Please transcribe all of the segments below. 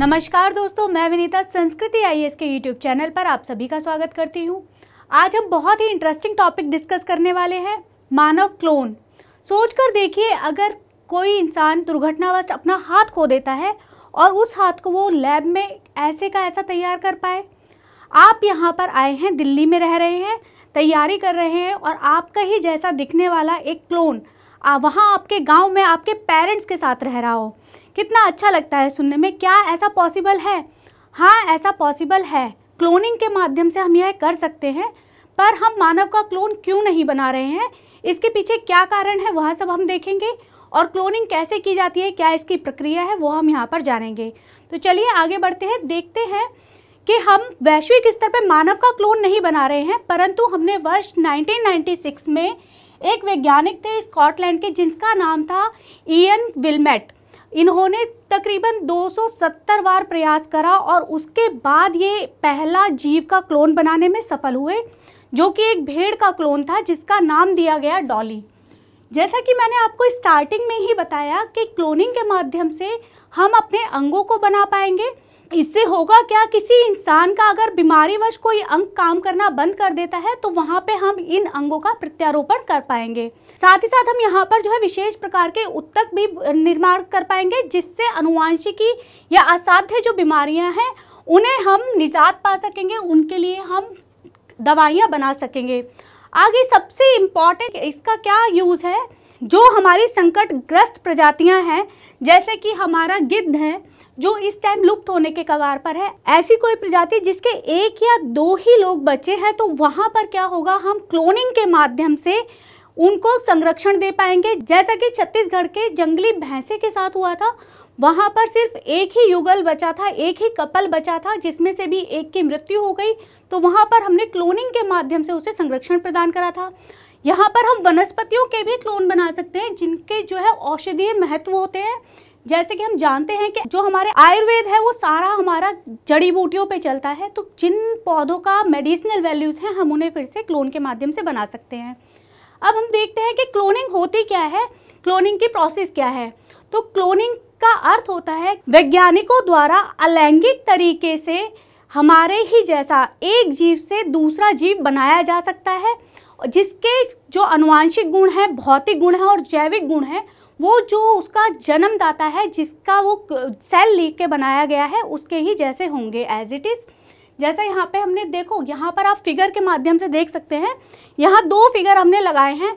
नमस्कार दोस्तों मैं विनीता संस्कृति आई के यूट्यूब चैनल पर आप सभी का स्वागत करती हूँ आज हम बहुत ही इंटरेस्टिंग टॉपिक डिस्कस करने वाले हैं मानव क्लोन सोच कर देखिए अगर कोई इंसान दुर्घटनावश अपना हाथ खो देता है और उस हाथ को वो लैब में ऐसे का ऐसा तैयार कर पाए आप यहाँ पर आए हैं दिल्ली में रह रहे हैं तैयारी कर रहे हैं और आपका ही जैसा दिखने वाला एक क्लोन वहाँ आपके गाँव में आपके पेरेंट्स के साथ रह रहा हो कितना अच्छा लगता है सुनने में क्या ऐसा पॉसिबल है हाँ ऐसा पॉसिबल है क्लोनिंग के माध्यम से हम यह कर सकते हैं पर हम मानव का क्लोन क्यों नहीं बना रहे हैं इसके पीछे क्या कारण है वह सब हम देखेंगे और क्लोनिंग कैसे की जाती है क्या इसकी प्रक्रिया है वो हम यहाँ पर जानेंगे तो चलिए आगे बढ़ते हैं देखते हैं कि हम वैश्विक स्तर पर मानव का क्लोन नहीं बना रहे हैं परंतु हमने वर्ष 1996 में एक वैज्ञानिक थे स्कॉटलैंड के जिनका नाम था ईएन विलमेट इन्होंने तकरीबन 270 बार प्रयास करा और उसके बाद ये पहला जीव का क्लोन बनाने में सफल हुए जो कि एक भेड़ का क्लोन था जिसका नाम दिया गया डॉली जैसा कि मैंने आपको स्टार्टिंग में ही बताया कि क्लोनिंग के माध्यम से हम अपने अंगों को बना पाएंगे इससे होगा क्या किसी इंसान का अगर बीमारीवश कोई अंग काम करना बंद कर देता है तो वहाँ पे हम इन अंगों का प्रत्यारोपण कर पाएंगे साथ ही साथ हम यहाँ पर जो है विशेष प्रकार के उत्तक भी निर्माण कर पाएंगे जिससे अनुवांशिकी या असाध्य जो बीमारियाँ हैं उन्हें हम निजात पा सकेंगे उनके लिए हम दवाइयाँ बना सकेंगे आगे सबसे इम्पॉर्टेंट इसका क्या यूज़ है जो हमारी संकट ग्रस्त प्रजातियां हैं जैसे कि हमारा गिद्ध है जो इस टाइम लुप्त होने के कगार पर है ऐसी कोई प्रजाति जिसके एक या दो ही लोग बचे हैं तो वहाँ पर क्या होगा हम क्लोनिंग के माध्यम से उनको संरक्षण दे पाएंगे जैसा कि छत्तीसगढ़ के जंगली भैंसे के साथ हुआ था वहाँ पर सिर्फ एक ही युगल बचा था एक ही कपल बचा था जिसमें से भी एक की मृत्यु हो गई तो वहाँ पर हमने क्लोनिंग के माध्यम से उसे संरक्षण प्रदान करा था यहाँ पर हम वनस्पतियों के भी क्लोन बना सकते हैं जिनके जो है औषधीय महत्व होते हैं जैसे कि हम जानते हैं कि जो हमारे आयुर्वेद है वो सारा हमारा जड़ी बूटियों पे चलता है तो जिन पौधों का मेडिसिनल वैल्यूज़ हैं हम उन्हें फिर से क्लोन के माध्यम से बना सकते हैं अब हम देखते हैं कि क्लोनिंग होती क्या है क्लोनिंग की प्रोसेस क्या है तो क्लोनिंग का अर्थ होता है वैज्ञानिकों द्वारा अलैंगिक तरीके से हमारे ही जैसा एक जीव से दूसरा जीव बनाया जा सकता है जिसके जो अनुवांशिक गुण हैं भौतिक गुण हैं और जैविक गुण हैं वो जो उसका जन्मदाता है जिसका वो सेल लीक के बनाया गया है उसके ही जैसे होंगे एज इट इज़ जैसे यहाँ पे हमने देखो यहाँ पर आप फिगर के माध्यम से देख सकते हैं यहाँ दो फिगर हमने लगाए हैं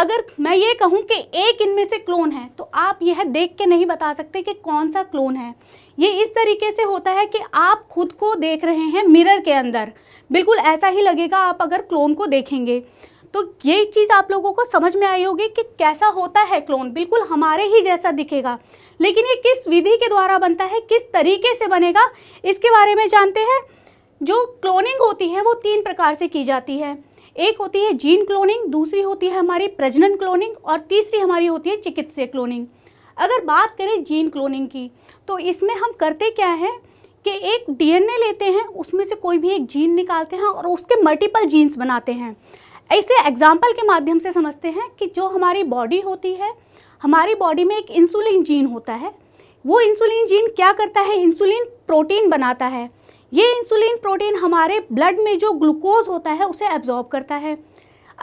अगर मैं ये कहूँ कि एक इनमें से क्लोन है तो आप यह देख के नहीं बता सकते कि कौन सा क्लोन है ये इस तरीके से होता है कि आप खुद को देख रहे हैं मिरर के अंदर बिल्कुल ऐसा ही लगेगा आप अगर क्लोन को देखेंगे तो ये चीज़ आप लोगों को समझ में आई होगी कि कैसा होता है क्लोन बिल्कुल हमारे ही जैसा दिखेगा लेकिन ये किस विधि के द्वारा बनता है किस तरीके से बनेगा इसके बारे में जानते हैं जो क्लोनिंग होती है वो तीन प्रकार से की जाती है एक होती है जीन क्लोनिंग दूसरी होती है हमारी प्रजनन क्लोनिंग और तीसरी हमारी होती है चिकित्सीय क्लोनिंग अगर बात करें जीन क्लोनिंग की तो इसमें हम करते क्या हैं कि एक डीएनए लेते हैं उसमें से कोई भी एक जीन निकालते हैं और उसके मल्टीपल जीन्स बनाते हैं ऐसे एग्जाम्पल के माध्यम से समझते हैं कि जो हमारी बॉडी होती है हमारी बॉडी में एक इंसुलिन जीन होता है वो इंसुलिन जीन क्या करता है इंसुलिन प्रोटीन बनाता है ये इंसुलिन प्रोटीन हमारे ब्लड में जो ग्लूकोज होता है उसे एब्जॉर्ब करता है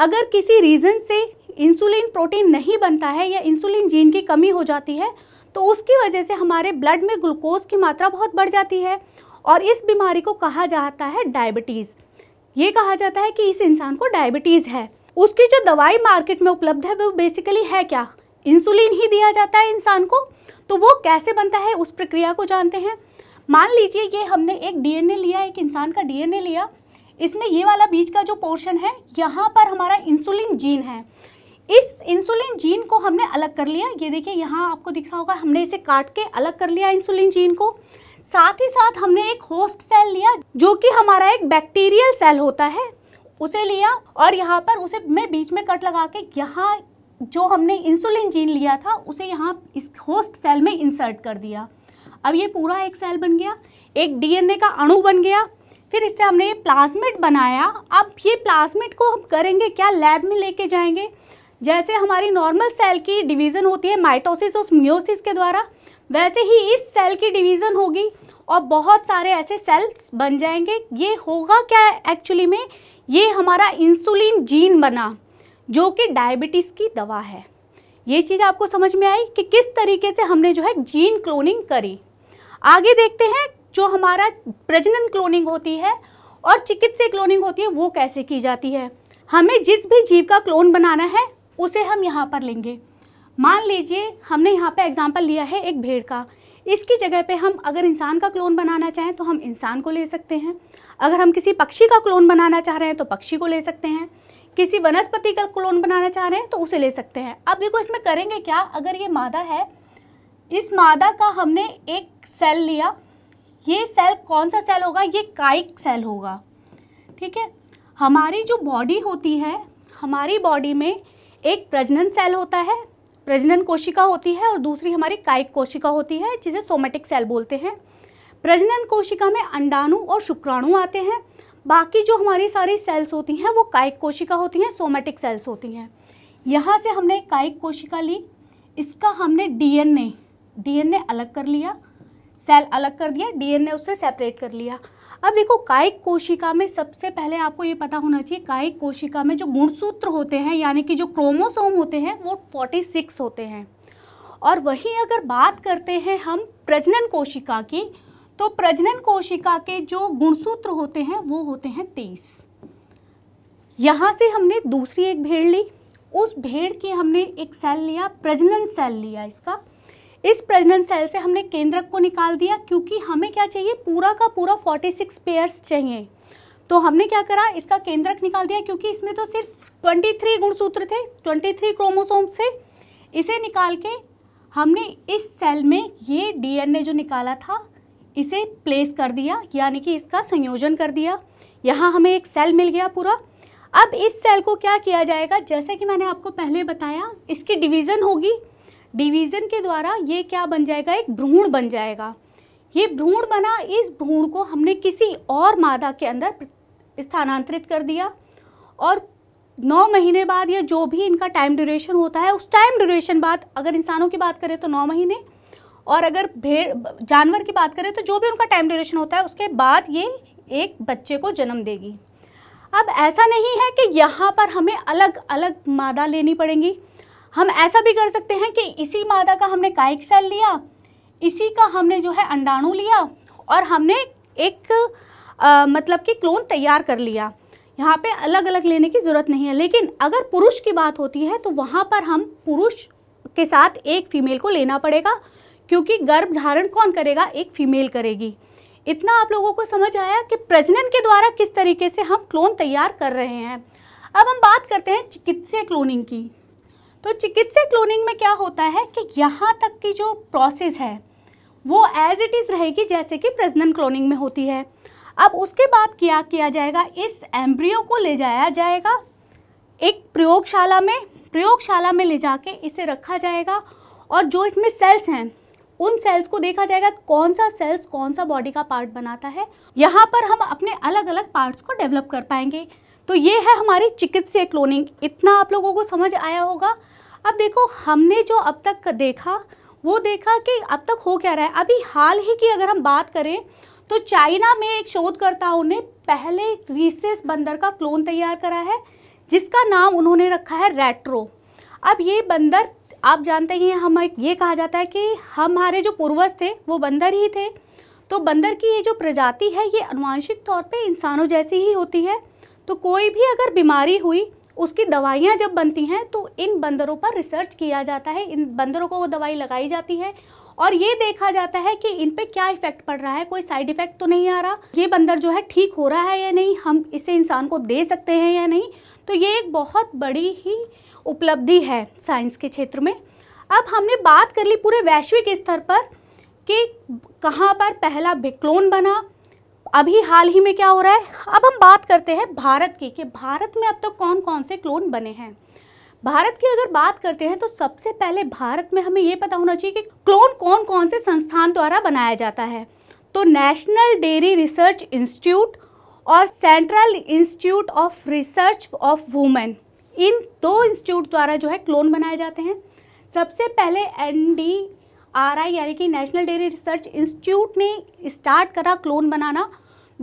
अगर किसी रीज़न से इंसुलिन प्रोटीन नहीं बनता है या इंसुलिन जीन की कमी हो जाती है तो उसकी वजह से हमारे ब्लड में ग्लूकोज की मात्रा बहुत बढ़ जाती है और इस बीमारी को कहा जाता है डायबिटीज़ ये कहा जाता है कि इस इंसान को डायबिटीज़ है उसकी जो दवाई मार्केट में उपलब्ध है वो बेसिकली है क्या इंसुलिन ही दिया जाता है इंसान को तो वो कैसे बनता है उस प्रक्रिया को जानते हैं मान लीजिए ये हमने एक डीएनए लिया एक इंसान का डीएनए लिया इसमें ये वाला बीज का जो पोर्शन है यहाँ पर हमारा इंसुलिन जीन है इस इंसुलिन जीन को हमने अलग कर लिया ये देखिए यहाँ आपको दिख रहा होगा हमने इसे काट के अलग कर लिया इंसुलिन जीन को साथ ही साथ हमने एक होस्ट सेल लिया जो कि हमारा एक बैक्टीरियल सेल होता है उसे लिया और यहाँ पर उसे मैं बीच में कट लगा के यहाँ जो हमने इंसुलिन जीन लिया था उसे यहाँ इस होस्ट सेल में इंसर्ट कर दिया अब ये पूरा एक सेल बन गया एक डीएनए का अणु बन गया फिर इससे हमने ये प्लाज्मिट बनाया अब ये प्लाज्मिट को हम करेंगे क्या लैब में लेके जाएंगे जैसे हमारी नॉर्मल सेल की डिवीज़न होती है माइटोसिस और मियोसिस के द्वारा वैसे ही इस सेल की डिवीज़न होगी और बहुत सारे ऐसे सेल्स बन जाएंगे ये होगा क्या एक्चुअली में ये हमारा इंसुलिन जीन बना जो कि डायबिटीज़ की दवा है ये चीज़ आपको समझ में आई कि किस तरीके से हमने जो है जीन क्लोनिंग करी आगे देखते हैं जो हमारा प्रजनन क्लोनिंग होती है और चिकित्सीय क्लोनिंग होती है वो कैसे की जाती है हमें जिस भी जीव का क्लोन बनाना है उसे हम यहाँ पर लेंगे मान लीजिए हमने यहाँ पे एग्जाम्पल लिया है एक भेड़ का इसकी जगह पे हम अगर इंसान का क्लोन बनाना चाहें तो हम इंसान को ले सकते हैं अगर हम किसी पक्षी का क्लोन बनाना चाह रहे हैं तो पक्षी को ले सकते हैं किसी वनस्पति का क्लोन बनाना चाह रहे हैं तो उसे ले सकते हैं अब देखो इसमें करेंगे क्या अगर ये मादा है इस मादा का हमने एक सेल लिया ये सेल कौन सा सेल होगा ये काइक सेल होगा ठीक है हमारी जो बॉडी होती है हमारी बॉडी में एक प्रजनन सेल होता है प्रजनन कोशिका होती है और दूसरी हमारी कायिक कोशिका होती है जिसे सोमेटिक सेल बोलते हैं प्रजनन कोशिका में अंडाणु और शुक्राणु आते हैं बाकी जो हमारी सारी सेल्स होती हैं वो कायिक कोशिका होती हैं सोमेटिक सेल्स होती हैं यहाँ से हमने कायिक कोशिका ली इसका हमने डीएनए डीएनए अलग कर लिया सेल अलग कर दिया डीएनए उससे सेपरेट कर लिया अब देखो कायिक कोशिका में सबसे पहले आपको ये पता होना चाहिए कायिक कोशिका में जो गुणसूत्र होते हैं यानी कि जो क्रोमोसोम होते हैं वो 46 होते हैं और वहीं अगर बात करते हैं हम प्रजनन कोशिका की तो प्रजनन कोशिका के जो गुणसूत्र होते हैं वो होते हैं तेईस यहाँ से हमने दूसरी एक भेड़ ली उस भेड़ की हमने एक सेल लिया प्रजनन सेल लिया इसका इस प्रजनन सेल से हमने केंद्रक को निकाल दिया क्योंकि हमें क्या चाहिए पूरा का पूरा 46 पेयर्स चाहिए तो हमने क्या करा इसका केंद्रक निकाल दिया क्योंकि इसमें तो सिर्फ 23 गुणसूत्र थे 23 क्रोमोसोम्स थे इसे निकाल के हमने इस सेल में ये डीएनए जो निकाला था इसे प्लेस कर दिया यानी कि इसका संयोजन कर दिया यहाँ हमें एक सेल मिल गया पूरा अब इस सेल को क्या किया जाएगा जैसे कि मैंने आपको पहले बताया इसकी डिवीज़न होगी डिवीज़न के द्वारा ये क्या बन जाएगा एक भ्रूण बन जाएगा ये भ्रूण बना इस भ्रूण को हमने किसी और मादा के अंदर स्थानांतरित कर दिया और नौ महीने बाद या जो भी इनका टाइम ड्यूरेशन होता है उस टाइम ड्यूरेशन बाद अगर इंसानों की बात करें तो नौ महीने और अगर भेड़ जानवर की बात करें तो जो भी उनका टाइम ड्यूरेशन होता है उसके बाद ये एक बच्चे को जन्म देगी अब ऐसा नहीं है कि यहाँ पर हमें अलग अलग मादा लेनी पड़ेंगी हम ऐसा भी कर सकते हैं कि इसी मादा का हमने कायक सेल लिया इसी का हमने जो है अंडाणु लिया और हमने एक आ, मतलब कि क्लोन तैयार कर लिया यहाँ पे अलग अलग लेने की ज़रूरत नहीं है लेकिन अगर पुरुष की बात होती है तो वहाँ पर हम पुरुष के साथ एक फीमेल को लेना पड़ेगा क्योंकि गर्भ धारण कौन करेगा एक फीमेल करेगी इतना आप लोगों को समझ आया कि प्रजनन के द्वारा किस तरीके से हम क्लोन तैयार कर रहे हैं अब हम बात करते हैं चिकित्सीय क्लोनिंग की तो चिकित्सा क्लोनिंग में क्या होता है कि यहाँ तक की जो प्रोसेस है वो एज इट इज़ रहेगी जैसे कि प्रजनन क्लोनिंग में होती है अब उसके बाद क्या किया जाएगा इस एम्ब्रियो को ले जाया जाएगा एक प्रयोगशाला में प्रयोगशाला में ले जाके इसे रखा जाएगा और जो इसमें सेल्स हैं उन सेल्स को देखा जाएगा कौन सा सेल्स कौन सा बॉडी का पार्ट बनाता है यहाँ पर हम अपने अलग अलग पार्ट्स को डेवलप कर पाएंगे तो ये है हमारी चिकित्सीय क्लोनिंग इतना आप लोगों को समझ आया होगा अब देखो हमने जो अब तक देखा वो देखा कि अब तक हो क्या रहा है अभी हाल ही की अगर हम बात करें तो चाइना में एक शोधकर्ताओं ने पहले रीसेस बंदर का क्लोन तैयार करा है जिसका नाम उन्होंने रखा है रेट्रो अब ये बंदर आप जानते ही हैं हम ये कहा जाता है कि हमारे जो पूर्वज थे वो बंदर ही थे तो बंदर की ये जो प्रजाति है ये अनुवांशिक तौर पे इंसानों जैसी ही होती है तो कोई भी अगर बीमारी हुई उसकी दवाइयाँ जब बनती हैं तो इन बंदरों पर रिसर्च किया जाता है इन बंदरों को वो दवाई लगाई जाती है और ये देखा जाता है कि इन पे क्या इफेक्ट पड़ रहा है कोई साइड इफेक्ट तो नहीं आ रहा ये बंदर जो है ठीक हो रहा है या नहीं हम इसे इंसान को दे सकते हैं या नहीं तो ये एक बहुत बड़ी ही उपलब्धि है साइंस के क्षेत्र में अब हमने बात कर ली पूरे वैश्विक स्तर पर कि कहाँ पर पहला बिक्लोन बना अभी हाल ही में क्या हो रहा है अब हम बात करते हैं भारत की कि भारत में अब तक तो कौन कौन से क्लोन बने हैं भारत की अगर बात करते हैं तो सबसे पहले भारत में हमें ये पता होना चाहिए कि क्लोन कौन कौन से संस्थान द्वारा बनाया जाता है तो नेशनल डेयरी रिसर्च इंस्टीट्यूट और central institute of research of women इन दो इंस्टीट्यूट द्वारा जो है क्लोन बनाए जाते हैं सबसे पहले एन डी आर आई यानी कि नेशनल डेयरी रिसर्च इंस्टीट्यूट ने स्टार्ट करा क्लोन बनाना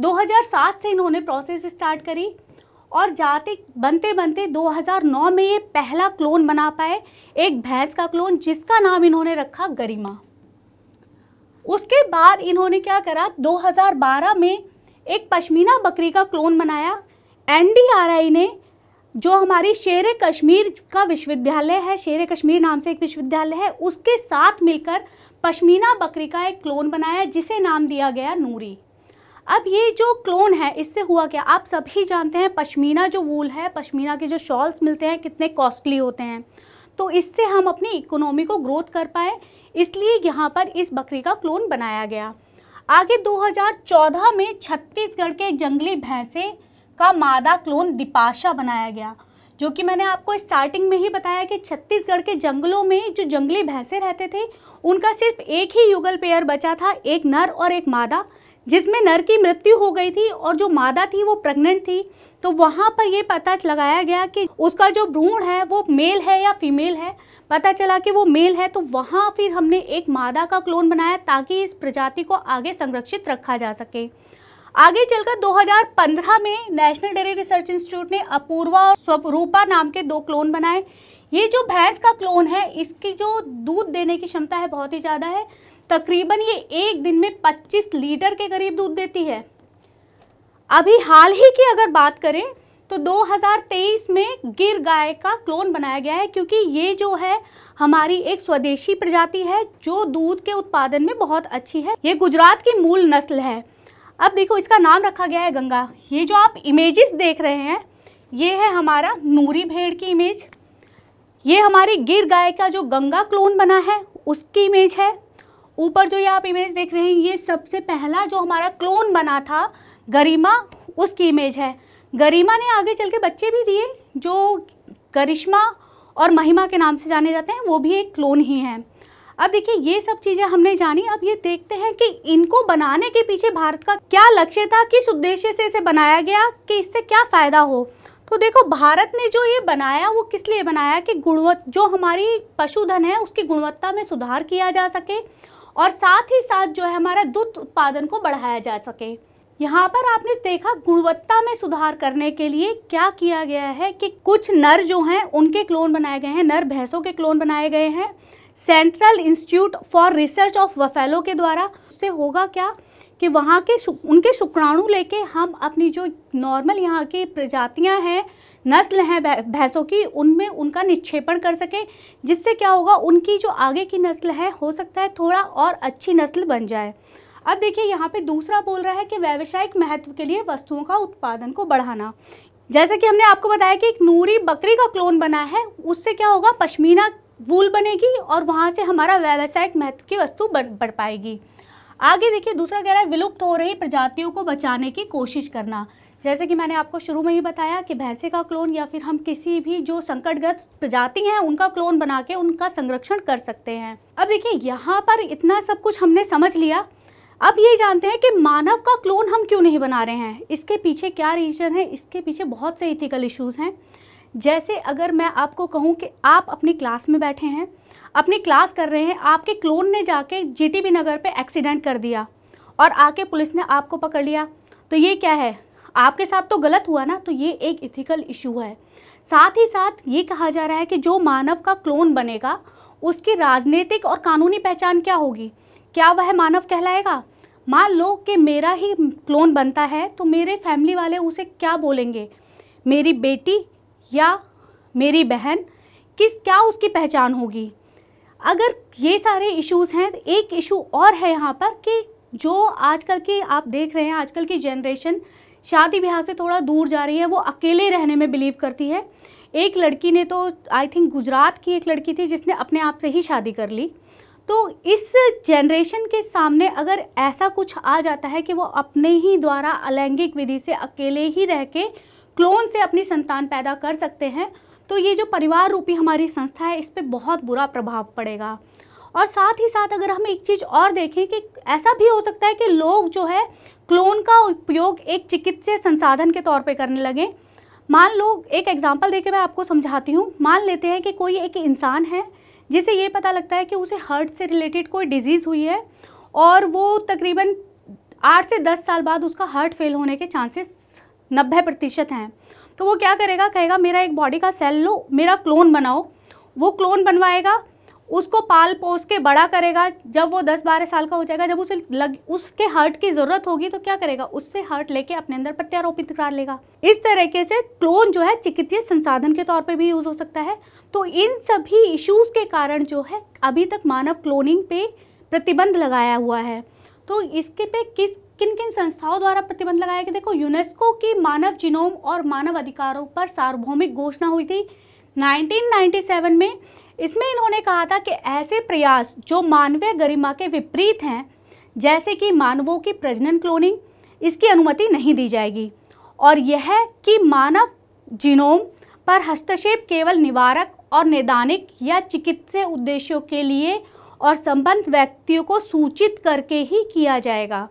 2007 से इन्होंने प्रोसेस स्टार्ट करी और जाते बनते बनते 2009 में ये पहला क्लोन बना पाए एक भैंस का क्लोन जिसका नाम इन्होंने रखा गरिमा उसके बाद इन्होंने क्या करा 2012 में एक पश्मीना बकरी का क्लोन बनाया एनडीआरआई ने जो हमारी शेर कश्मीर का विश्वविद्यालय है शेर कश्मीर नाम से एक विश्वविद्यालय है उसके साथ मिलकर पश्मीना बकरी का एक क्लोन बनाया जिसे नाम दिया गया नूरी अब ये जो क्लोन है इससे हुआ क्या आप सभी जानते हैं पश्मीना जो वूल है पश्मीना के जो शॉल्स मिलते हैं कितने कॉस्टली होते हैं तो इससे हम अपनी इकोनॉमी को ग्रोथ कर पाए इसलिए यहाँ पर इस बकरी का क्लोन बनाया गया आगे 2014 में छत्तीसगढ़ के जंगली भैंसे का मादा क्लोन दिपाशा बनाया गया जो कि मैंने आपको स्टार्टिंग में ही बताया कि छत्तीसगढ़ के जंगलों में जो जंगली भैंसे रहते थे उनका सिर्फ एक ही युगल पेयर बचा था एक नर और एक मादा जिसमें नर की मृत्यु हो गई थी और जो मादा थी वो प्रेग्नेंट थी तो वहाँ पर ये पता लगाया गया कि उसका जो भ्रूण है वो मेल है या फीमेल है पता चला कि वो मेल है तो वहाँ फिर हमने एक मादा का क्लोन बनाया ताकि इस प्रजाति को आगे संरक्षित रखा जा सके आगे चलकर 2015 में नेशनल डेयरी रिसर्च इंस्टीट्यूट ने अपूर्वा और स्वरूपा नाम के दो क्लोन बनाए ये जो भैंस का क्लोन है इसकी जो दूध देने की क्षमता है बहुत ही ज़्यादा है तकरीबन ये एक दिन में 25 लीटर के करीब दूध देती है अभी हाल ही की अगर बात करें तो 2023 में गिर गाय का क्लोन बनाया गया है क्योंकि ये जो है हमारी एक स्वदेशी प्रजाति है जो दूध के उत्पादन में बहुत अच्छी है ये गुजरात की मूल नस्ल है अब देखो इसका नाम रखा गया है गंगा ये जो आप इमेजेस देख रहे हैं ये है हमारा नूरी भेड़ की इमेज ये हमारी गिर गाय का जो गंगा क्लोन बना है उसकी इमेज है ऊपर जो ये आप इमेज देख रहे हैं ये सबसे पहला जो हमारा क्लोन बना था गरिमा उसकी इमेज है गरिमा ने आगे चल के बच्चे भी दिए जो करिश्मा और महिमा के नाम से जाने जाते हैं वो भी एक क्लोन ही हैं अब देखिए ये सब चीज़ें हमने जानी अब ये देखते हैं कि इनको बनाने के पीछे भारत का क्या लक्ष्य था किस उद्देश्य से इसे बनाया गया कि इससे क्या फ़ायदा हो तो देखो भारत ने जो ये बनाया वो किस लिए बनाया कि गुणवत्ता जो हमारी पशुधन है उसकी गुणवत्ता में सुधार किया जा सके और साथ ही साथ जो है हमारा दूध उत्पादन को बढ़ाया जा सके यहाँ पर आपने देखा गुणवत्ता में सुधार करने के लिए क्या किया गया है कि कुछ नर जो हैं उनके क्लोन बनाए गए हैं नर भैंसों के क्लोन बनाए गए हैं central institute for research of buffalo के द्वारा उससे होगा क्या कि वहाँ के उनके शुक्राणु लेके हम अपनी जो नॉर्मल यहाँ की प्रजातियाँ हैं नस्ल हैं भैंसों की उनमें उनका निक्षेपण कर सके जिससे क्या होगा उनकी जो आगे की नस्ल है हो सकता है थोड़ा और अच्छी नस्ल बन जाए अब देखिए यहाँ पे दूसरा बोल रहा है कि व्यावसायिक महत्व के लिए वस्तुओं का उत्पादन को बढ़ाना जैसे कि हमने आपको बताया कि एक नूरी बकरी का क्लोन बना है उससे क्या होगा पश्मीना वूल बनेगी और वहाँ से हमारा व्यावसायिक महत्व की वस्तु बढ़ पाएगी आगे देखिए दूसरा कह रहा है विलुप्त हो रही प्रजातियों को बचाने की कोशिश करना जैसे कि मैंने आपको शुरू में ही बताया कि भैंसे का क्लोन या फिर हम किसी भी जो संकटग्रस्त प्रजाति हैं उनका क्लोन बना के उनका संरक्षण कर सकते हैं अब देखिए यहाँ पर इतना सब कुछ हमने समझ लिया अब ये जानते हैं कि मानव का क्लोन हम क्यों नहीं बना रहे हैं इसके पीछे क्या रीज़न है इसके पीछे बहुत से इथिकल इश्यूज़ हैं जैसे अगर मैं आपको कहूँ कि आप अपनी क्लास में बैठे हैं अपनी क्लास कर रहे हैं आपके क्लोन ने जाके जीटीबी नगर पे एक्सीडेंट कर दिया और आके पुलिस ने आपको पकड़ लिया तो ये क्या है आपके साथ तो गलत हुआ ना तो ये एक इथिकल इशू है साथ ही साथ ये कहा जा रहा है कि जो मानव का क्लोन बनेगा उसकी राजनीतिक और कानूनी पहचान क्या होगी क्या वह मानव कहलाएगा मान लो कि मेरा ही क्लोन बनता है तो मेरे फैमिली वाले उसे क्या बोलेंगे मेरी बेटी या मेरी बहन किस क्या उसकी पहचान होगी अगर ये सारे इश्यूज हैं तो एक इशू और है यहाँ पर कि जो आजकल की आप देख रहे हैं आजकल की जनरेशन शादी ब्याह से थोड़ा दूर जा रही है वो अकेले रहने में बिलीव करती है एक लड़की ने तो आई थिंक गुजरात की एक लड़की थी जिसने अपने आप से ही शादी कर ली तो इस जनरेशन के सामने अगर ऐसा कुछ आ जाता है कि वो अपने ही द्वारा अलैंगिक विधि से अकेले ही रह के क्लोन से अपनी संतान पैदा कर सकते हैं तो ये जो परिवार रूपी हमारी संस्था है इस पर बहुत बुरा प्रभाव पड़ेगा और साथ ही साथ अगर हम एक चीज़ और देखें कि ऐसा भी हो सकता है कि लोग जो है क्लोन का उपयोग एक चिकित्सीय संसाधन के तौर पे करने लगें मान लो एक एग्ज़ाम्पल देके मैं आपको समझाती हूँ मान लेते हैं कि कोई एक इंसान है जिसे ये पता लगता है कि उसे हर्ट से रिलेटेड कोई डिजीज़ हुई है और वो तकरीबन आठ से दस साल बाद उसका हर्ट फेल होने के चांसेस नब्बे प्रतिशत हैं तो वो क्या करेगा कहेगा मेरा एक बॉडी का सेल लो मेरा क्लोन बनाओ वो क्लोन बनवाएगा उसको पाल पोस के बड़ा करेगा जब वो दस बारह साल का हो जाएगा जब उसे लग उसके हार्ट की ज़रूरत होगी तो क्या करेगा उससे हार्ट लेके अपने अंदर प्रत्यारोपित कर लेगा इस तरीके से क्लोन जो है चिकित्सीय संसाधन के तौर पे भी यूज़ हो सकता है तो इन सभी इश्यूज़ के कारण जो है अभी तक मानव क्लोनिंग पे प्रतिबंध लगाया हुआ है तो इसके पे किस किन किन संस्थाओं द्वारा प्रतिबंध लगाया कि देखो यूनेस्को की मानव जिनोम और मानव अधिकारों पर सार्वभौमिक घोषणा हुई थी 1997 में इसमें इन्होंने कहा था कि ऐसे प्रयास जो मानवीय गरिमा के विपरीत हैं जैसे कि मानवों की प्रजनन क्लोनिंग इसकी अनुमति नहीं दी जाएगी और यह कि मानव जिनोम पर हस्तक्षेप केवल निवारक और नैदानिक या चिकित्सीय उद्देश्यों के लिए और संबंध व्यक्तियों को सूचित करके ही किया जाएगा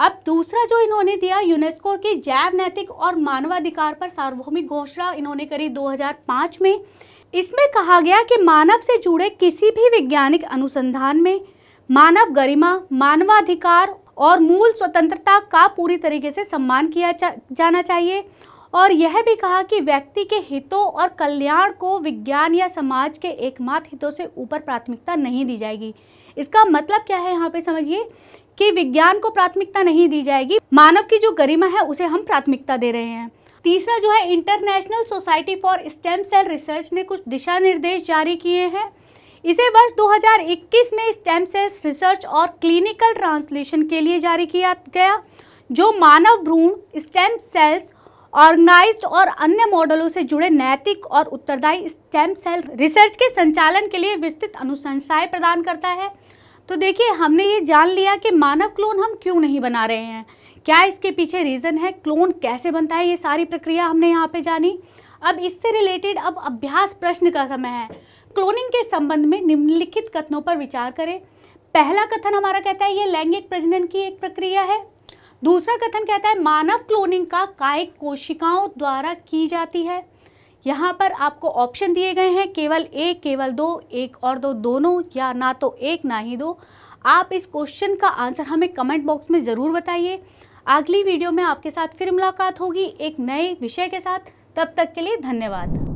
अब दूसरा जो इन्होंने दिया यूनेस्को की जैव नैतिक और मानवाधिकार पर सार्वभौमिक घोषणा इन्होंने करी 2005 में इसमें कहा गया कि मानव से जुड़े किसी भी वैज्ञानिक अनुसंधान में मानव गरिमा मानवाधिकार और मूल स्वतंत्रता का पूरी तरीके से सम्मान किया चा, जाना चाहिए और यह भी कहा कि व्यक्ति के हितों और कल्याण को विज्ञान या समाज के एकमात्र हितों से ऊपर प्राथमिकता नहीं दी जाएगी इसका मतलब क्या है यहाँ पे समझिए कि विज्ञान को प्राथमिकता नहीं दी जाएगी मानव की जो गरिमा है उसे हम प्राथमिकता दे रहे हैं तीसरा जो है international society for stem cell research ने कुछ दिशा निर्देश जारी किए हैं इसे वर्ष 2021 में स्टेम सेल्स रिसर्च और क्लिनिकल ट्रांसलेशन के लिए जारी किया गया जो मानव भ्रूण स्टेम सेल्स ऑर्गेनाइज्ड और अन्य मॉडलों से जुड़े नैतिक और उत्तरदायी स्टेम सेल रिसर्च के संचालन के लिए विस्तृत अनुशंसाएं प्रदान करता है तो देखिए हमने ये जान लिया कि मानव क्लोन हम क्यों नहीं बना रहे हैं क्या इसके पीछे रीज़न है क्लोन कैसे बनता है ये सारी प्रक्रिया हमने यहाँ पे जानी अब इससे रिलेटेड अब अभ्यास प्रश्न का समय है क्लोनिंग के संबंध में निम्नलिखित कथनों पर विचार करें पहला कथन हमारा कहता है ये लैंगिक प्रजनन की एक प्रक्रिया है दूसरा कथन कहता है मानव क्लोनिंग का कायिक कोशिकाओं द्वारा की जाती है यहाँ पर आपको ऑप्शन दिए गए हैं केवल एक केवल दो एक और दो दोनों या ना तो एक ना ही दो आप इस क्वेश्चन का आंसर हमें कमेंट बॉक्स में ज़रूर बताइए अगली वीडियो में आपके साथ फिर मुलाकात होगी एक नए विषय के साथ तब तक के लिए धन्यवाद